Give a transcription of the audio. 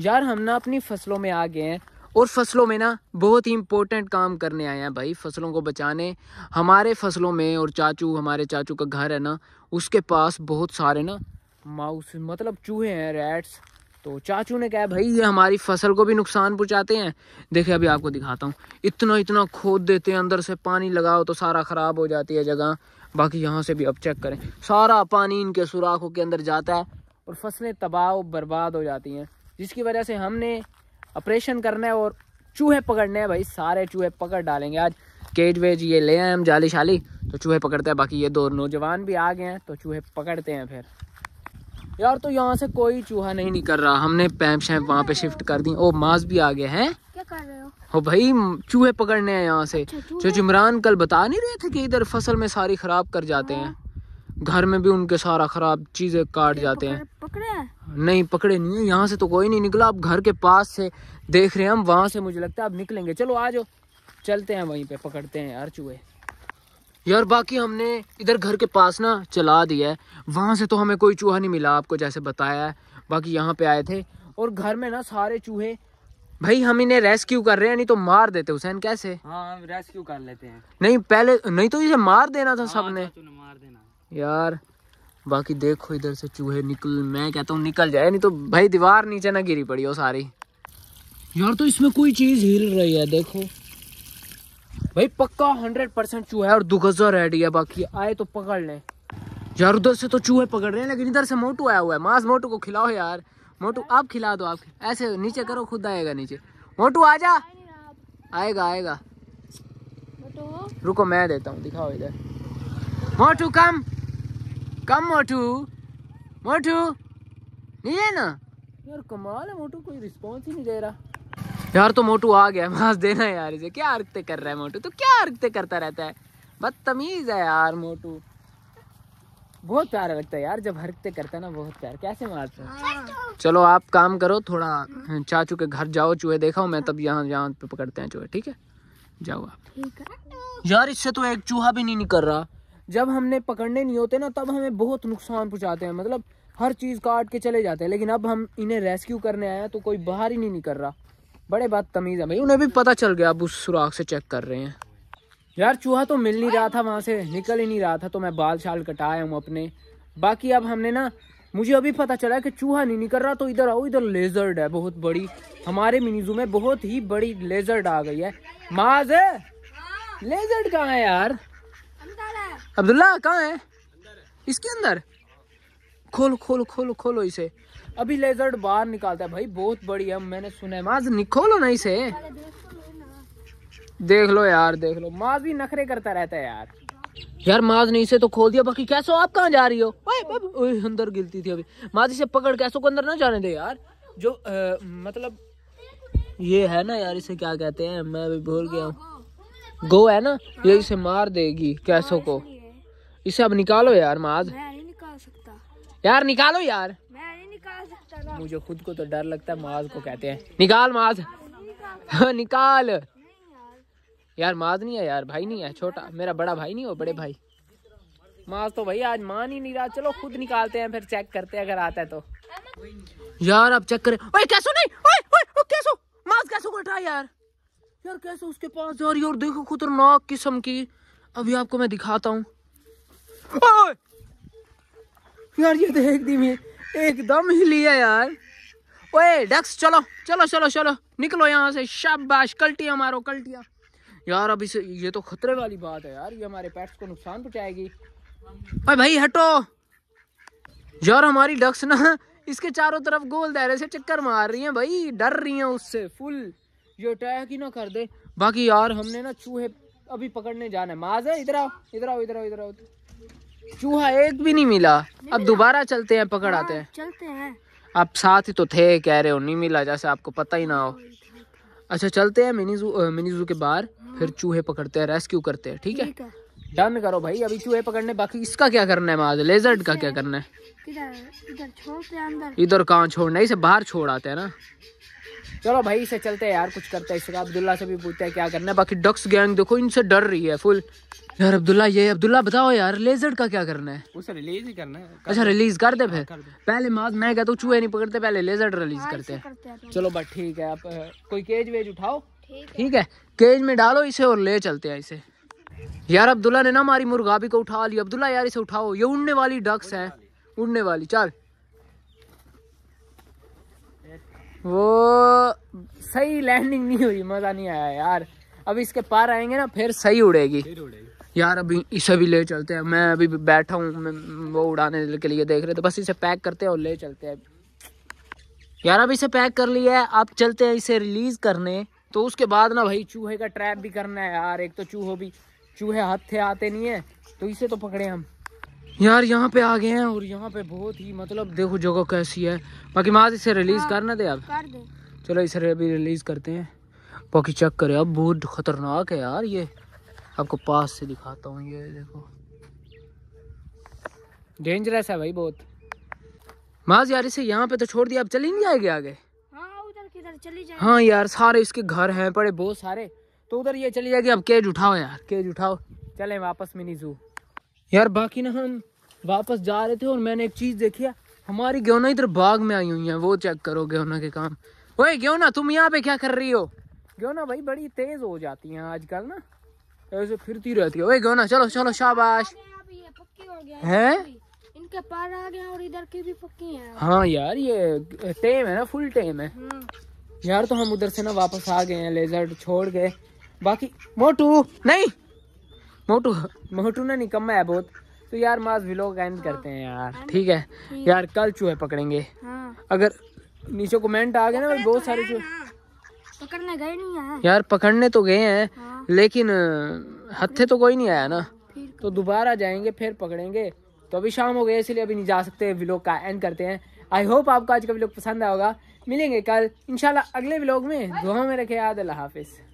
यार हम ना अपनी फसलों में आ गए हैं और फसलों में ना बहुत ही इम्पोर्टेंट काम करने आए हैं भाई फसलों को बचाने हमारे फसलों में और चाचू हमारे चाचू का घर है ना उसके पास बहुत सारे ना माउस मतलब चूहे हैं रेड्स तो चाचू ने कहा भाई ये हमारी फसल को भी नुकसान पहुंचाते हैं देखिए अभी आपको दिखाता हूँ इतना इतना खोद देते हैं अंदर से पानी लगाओ तो सारा ख़राब हो जाती है जगह बाकी यहाँ से भी अब चेक करें सारा पानी इनके सुराखों के अंदर जाता है और फसलें तबाह बर्बाद हो जाती हैं जिसकी वजह से हमने ऑपरेशन करना है और चूहे पकड़ने हैं भाई सारे चूहे पकड़ डालेंगे आज केज वेज ये ले आए हम जाली शाली तो चूहे पकड़ते हैं बाकी ये दो नौजवान भी आ गए हैं तो चूहे पकड़ते हैं फिर यार तो यहाँ से कोई चूहा नहीं निकल रहा हमने पैम्प शैम्प वहाँ पे शिफ्ट कर दी ओ मांस भी आ गए हैं हो भाई चूहे पकड़ने हैं यहाँ से अच्छा, जो इमरान कल बता नहीं रहे थे कि इधर फसल में सारी खराब कर जाते हाँ। हैं घर में भी उनके सारा खराब चीजें काट जाते हैं नहीं पकड़े नहीं है यहाँ से तो कोई नहीं निकला अब घर के पास से देख रहे हैं हम वहाँ से मुझे लगता है अब निकलेंगे चलो आ जाओ चलते हैं वहीं पे पकड़ते हैं यार चूहे यार बाकी हमने इधर घर के पास ना चला दिया है वहाँ से तो हमें कोई चूहा नहीं मिला आपको जैसे बताया है बाकी यहाँ पे आए थे और घर में ना सारे चूहे भाई हम इन्हें रेस्क्यू कर रहे हैं नहीं तो मार देते हुसैन कैसे हाँ रेस्क्यू कर लेते हैं नहीं पहले नहीं तो इसे मार देना था हाँ, सबने तो मार देना यार बाकी देखो इधर से चूहे निकल मैं कहता हूँ निकल जाए नहीं तो भाई दीवार नीचे ना गिरी पड़ी हो सारी यार तो इसमें कोई चीज़ हिल रही है देखो भाई पक्का हंड्रेड परसेंट चूहे और दुगजा रेडी है बाकी आए तो पकड़ लें यार उधर से तो चूहे पकड़ रहे हैं लेकिन इधर से मोटू आया हुआ है मास मोटू को खिलाओ यार मोटू आप खिला दो आप ऐसे नीचे करो खुद आएगा नीचे मोटू आ जा आएगा आएगा रुको मैं देता हूँ दिखाओ इधर मोटू कम कम मोटू मोटू नहीं है ना यार कमाल है मोटू कोई रिस्पॉन्स ही नहीं दे रहा यार तो मोटू आ गया मास देना यार इसे क्या हरकते कर रहा है मोटू तो क्या हरकते करता रहता है बदतमीज़ है यार मोटू बहुत प्यारा लगता है यार जब हरकते करता है ना बहुत प्यार कैसे मारते हैं चलो आप काम करो थोड़ा हाँ, चाचू के घर जाओ चूहे देखा मैं तब यहाँ यहाँ पे पकड़ते हैं चूहे ठीक है जाओ आप यार इससे तो एक चूहा भी नहीं निकल रहा जब हमने पकड़ने नहीं होते ना तब हमें बहुत नुकसान पहुँचाते हैं मतलब हर चीज़ काट के चले जाते हैं लेकिन अब हम इन्हें रेस्क्यू करने आए हैं तो कोई बाहर ही नहीं निकल रहा बड़े बात तमीज़ है भाई उन्हें भी पता चल गया अब उस सुराख से चेक कर रहे हैं यार चूहा तो मिल नहीं रहा था वहाँ से निकल ही नहीं रहा था तो मैं बाल शाल कटाया हूँ अपने बाकी अब हमने ना मुझे अभी पता चला कि चूहा नहीं निकल रहा तो इधर आओ इधर लेजर्ड है बहुत बड़ी हमारे मिनीजू में बहुत ही बड़ी लेजर्ड आ गई है माज लेजर्ड हाँ। कहाँ है यार अब्दुल्ला कहाँ है इसके अंदर खोलो खोलो खोलो खोलो इसे अभी लेजर्ड बाहर निकालता है भाई बहुत बढ़िया मैंने सुना है माज निखोलो ना इसे देख लो यार देख लो माज भी नखरे करता रहता है यार यार माज ने इसे तो खोल दिया बाकी कैसो आप कहाँ जा रही हो ओए, अंदर गिलती थी अभी माज इसे पकड़ कैसो को अंदर ना जाने दे यार जो आ, मतलब ये है ना यार इसे क्या कहते हैं मैं अभी भूल गया हूँ गो है ना ये इसे मार देगी कैसो को इसे अब निकालो यार माज मैं नहीं निकाल सकता यार निकालो यार मैं नहीं निकाल सकता मुझे खुद को तो डर लगता है माज को कहते हैं निकाल माज निकाल हाँ, यार माज नहीं है यार भाई नहीं है छोटा मेरा बड़ा भाई नहीं हो बड़े भाई माज तो भाई आज मान ही नहीं रहा चलो खुद निकालते हैं फिर चेक करते हैं अगर आता है तो यार अब चेक करें ओए कैसो नहीं ओए ओए कैसो माज कैसो को यार यार कैसे उसके पास जा रही है और देखो खतरनाक किस्म की अभी आपको मैं दिखाता हूँ यार ये तो एकदम ही एकदम ही लिया यार ओए डक्स चलो चलो चलो चलो निकलो यहाँ से शाबाश कल्टिया मारो कल्टिया यार अभी से ये तो खतरे वाली बात है यार ये हमारे पैट्स को नुकसान पहुंचाएगी अरे भाई हटो यार हमारी डक्स ना इसके चारों तरफ गोल दायरे से चक्कर मार रही हैं भाई डर रही हैं उससे फुल ये अटैक ही ना कर दे बाकी यार हमने ना चूहे अभी पकड़ने जाना है माज है इधर आओ इधर आओ इधर आओ इधर आओ चूहा एक भी नहीं मिला अब दोबारा चलते हैं पकड़ हाँ, आते हैं चलते हैं आप साथ ही तो थे कह रहे हो नहीं मिला जैसे आपको पता ही ना हो हाँ, अच्छा चलते हैं मिनी जू मिनी जू के बाहर फिर चूहे पकड़ते हैं रेस्क्यू करते हैं ठीक है डन करो भाई अभी चूहे पकड़ने बाकी इसका क्या करना है माज लेजर का क्या करना है इधर कहाँ छोड़ना है इसे बाहर छोड़ आते हैं ना चलो भाई इसे चलते हैं यार कुछ करते हैं इसका अब्दुल्ला से भी पूछते हैं क्या करना है बाकी डक्स गैंग देखो इनसे डर रही है फुल यार अब्दुल्ला ये अब्दुल्ला बताओ यार लेजर का क्या करना है उसे रिलीज ही करना है कर अच्छा रिलीज कर दे हाँ, फिर पहले माज मैं कहता हूँ चूहे नहीं पकड़ते पहले लेजर हाँ, रिलीज करते हैं चलो बट ठीक है आप कोई केज वेज उठाओ ठीक है केज में डालो इसे और ले चलते हैं इसे यार अब्दुल्ला ने ना हमारी भी को उठा ली अब्दुल्ला यार इसे उठाओ ये उड़ने वाली डक्स है उड़ने वाली चल वो सही लैंडिंग नहीं हुई मज़ा नहीं आया यार अब इसके पार आएंगे ना फिर सही उड़ेगी फिर उड़ेगी यार अभी इसे भी ले चलते हैं मैं अभी बैठा हूँ वो उड़ाने के लिए देख रहे थे बस इसे पैक करते हैं और ले चलते हैं यार अभी इसे पैक कर लिया है अब चलते हैं इसे रिलीज़ करने तो उसके बाद ना भाई चूहे का ट्रैप भी करना है यार एक तो चूहो भी चूहे हाथ थे आते नहीं है तो इसे तो पकड़े हम यार यहाँ पे आ गए हैं और यहाँ पे बहुत ही मतलब देखो जगह कैसी है बाकी माज इसे रिलीज कर हाँ, करना दे अब चलो इसे अभी रिलीज करते हैं बाकी चेक करे अब बहुत खतरनाक है यार ये आपको पास से दिखाता हूँ ये देखो डेंजरस है भाई बहुत माज यार इसे यहाँ पे तो छोड़ दिया अब चली नहीं जाएगी आगे हाँ चली हाँ यार सारे इसके घर हैं पड़े बहुत सारे तो उधर ये चली जाएगी अब केज उठाओ यार केज उठाओ चले वापस मिनी जू यार बाकी ना हम वापस जा रहे थे और मैंने एक चीज़ देखी है हमारी ग्योना इधर बाग में आई हुई है वो चेक करो ग्योना के काम ओए ग्योना तुम यहाँ पे क्या कर रही हो ग्योना भाई बड़ी तेज़ हो जाती है आजकल ना ऐसे फिरती रहती है वही गो ना चलो चलो शाबाश है इनके पार आ गए और इधर की भी पक्की हैं हाँ यार ये टेम है ना फुल टेम है हम्म। यार तो हम उधर से ना वापस आ गए हैं लेजर छोड़ गए बाकी मोटू नहीं मोटू मोटू ना निकम्मा है बहुत तो यार माज व्लॉग एंड करते हैं यार ठीक है यार कल चूहे पकड़ेंगे हाँ। अगर नीचे कमेंट आ गए ना बहुत तो सारे चूहे पकड़ने गए नहीं है यार पकड़ने तो गए हैं हाँ। लेकिन हथे तो कोई नहीं आया ना तो दोबारा जाएंगे फिर पकड़ेंगे तो अभी शाम हो गए इसलिए अभी नहीं जा सकते व्लॉग का एंड करते हैं आई होप आपको आज का व्लॉग पसंद आएगा मिलेंगे कल इंशाल्लाह अगले व्लॉग में दुआ में रखे याद अल्लाह हाफिज़